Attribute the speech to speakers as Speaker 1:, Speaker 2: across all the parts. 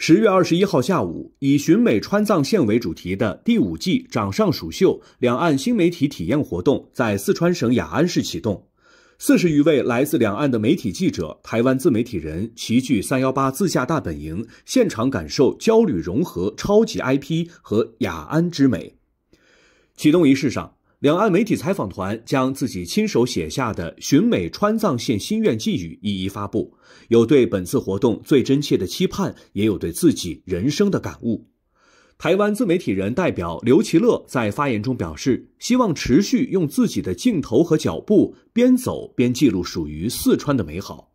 Speaker 1: 十月二十一号下午，以“寻美川藏线”为主题的第五季“掌上蜀绣”两岸新媒体体验活动在四川省雅安市启动。四十余位来自两岸的媒体记者、台湾自媒体人齐聚三幺八自驾大本营，现场感受焦虑融合、超级 IP 和雅安之美。启动仪式上。两岸媒体采访团将自己亲手写下的“寻美川藏线”心愿寄语一一发布，有对本次活动最真切的期盼，也有对自己人生的感悟。台湾自媒体人代表刘其乐在发言中表示，希望持续用自己的镜头和脚步，边走边记录属于四川的美好。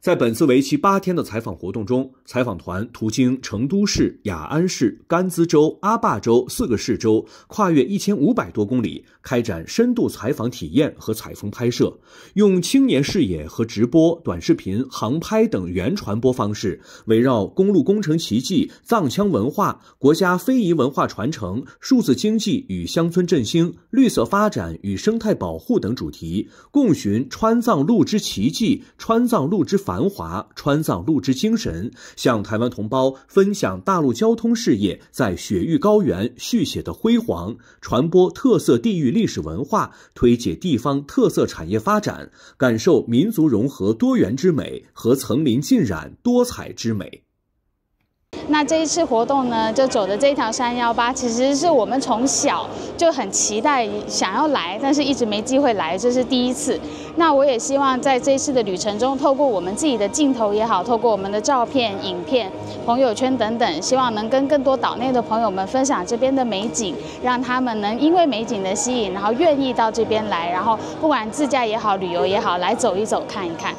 Speaker 1: 在本次为期八天的采访活动中，采访团途经成都市、雅安市、甘孜州、阿坝州四个市州，跨越一千五百多公里，开展深度采访、体验和采风拍摄，用青年视野和直播、短视频、航拍等原传播方式，围绕公路工程奇迹、藏羌文化、国家非遗文化传承、数字经济与乡村振兴、绿色发展与生态保护等主题，共寻川藏路之奇迹、川藏路之。繁华川藏路之精神，向台湾同胞分享大陆交通事业在雪域高原续写的辉煌，传播特色地域历史文化，推介地方特色产业发展，感受民族融合多元之美和层林尽染多彩之美。
Speaker 2: 那这一次活动呢，就走的这条三幺八，其实是我们从小就很期待想要来，但是一直没机会来，这是第一次。那我也希望在这一次的旅程中，透过我们自己的镜头也好，透过我们的照片、影片、朋友圈等等，希望能跟更多岛内的朋友们分享这边的美景，让他们能因为美景的吸引，然后愿意到这边来，然后不管自驾也好，旅游也好，来走一走，看一看。